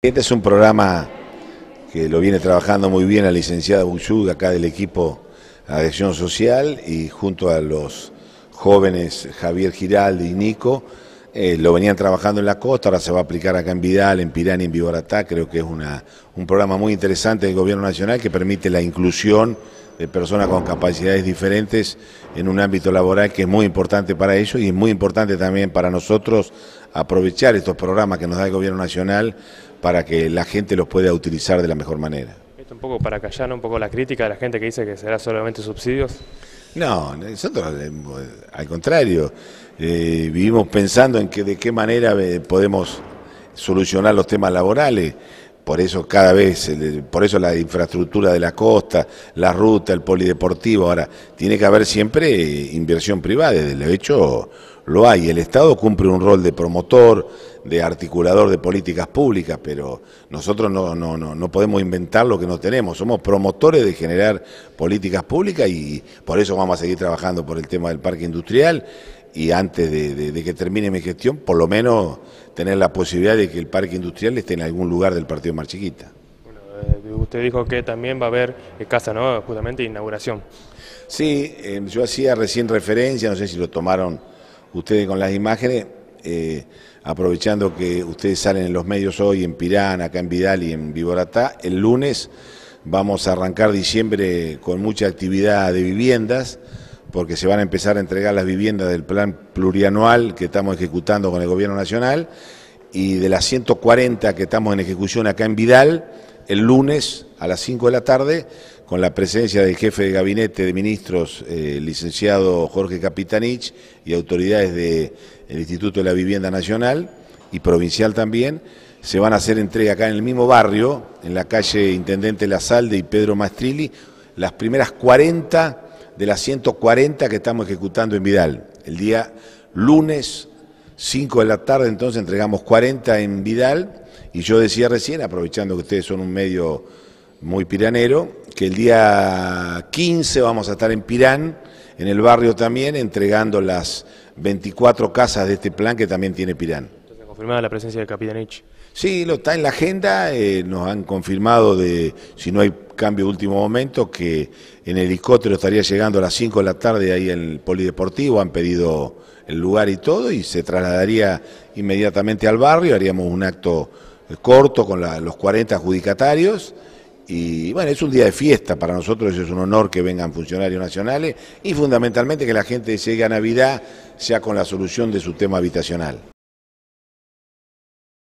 Este es un programa que lo viene trabajando muy bien la licenciada de acá del equipo Agresión Social, y junto a los jóvenes Javier Giraldi y Nico, eh, lo venían trabajando en la costa, ahora se va a aplicar acá en Vidal, en Pirán en Viboratá. Creo que es una, un programa muy interesante del Gobierno Nacional que permite la inclusión de personas con capacidades diferentes en un ámbito laboral que es muy importante para ellos y es muy importante también para nosotros aprovechar estos programas que nos da el Gobierno Nacional para que la gente los pueda utilizar de la mejor manera. Esto un poco para callar un poco la crítica de la gente que dice que será solamente subsidios. No, nosotros eh, al contrario, eh, vivimos pensando en que de qué manera eh, podemos solucionar los temas laborales por eso cada vez, por eso la infraestructura de la costa, la ruta, el polideportivo, ahora tiene que haber siempre eh, inversión privada, de hecho lo hay, el Estado cumple un rol de promotor, de articulador de políticas públicas, pero nosotros no, no, no, no podemos inventar lo que no tenemos, somos promotores de generar políticas públicas y por eso vamos a seguir trabajando por el tema del parque industrial y antes de, que termine mi gestión, por lo menos tener la posibilidad de que el parque industrial esté en algún lugar del partido más chiquita. Eh, usted dijo que también va a haber eh, casa, Justamente inauguración. Sí, eh, yo hacía recién referencia, no sé si lo tomaron ustedes con las imágenes, aprovechando que ustedes salen en los medios hoy, en Pirán, acá en Vidal y en Viboratá, el lunes vamos a arrancar diciembre con mucha actividad de viviendas porque se van a empezar a entregar las viviendas del plan plurianual que estamos ejecutando con el Gobierno Nacional y de las 140 que estamos en ejecución acá en Vidal, el lunes a las 5 de la tarde, con la presencia del jefe de gabinete de ministros, el eh, licenciado Jorge Capitanich, y autoridades del Instituto de la Vivienda Nacional y provincial también, se van a hacer entrega acá en el mismo barrio, en la calle Intendente Lazalde y Pedro Mastrilli, las primeras 40 de las 140 que estamos ejecutando en Vidal. El día lunes, 5 de la tarde, entonces entregamos 40 en Vidal. Y yo decía recién, aprovechando que ustedes son un medio muy piranero, que el día 15 vamos a estar en Pirán, en el barrio también, entregando las 24 casas de este plan que también tiene Pirán. Entonces, la presencia Sí, lo está en la agenda, eh, nos han confirmado de, si no hay cambio de último momento, que en helicóptero estaría llegando a las 5 de la tarde ahí en el Polideportivo, han pedido el lugar y todo, y se trasladaría inmediatamente al barrio, haríamos un acto eh, corto con los 40 adjudicatarios. Y bueno, es un día de fiesta para nosotros, es un honor que vengan funcionarios nacionales y fundamentalmente que la gente llegue a Navidad sea con la solución de su tema habitacional.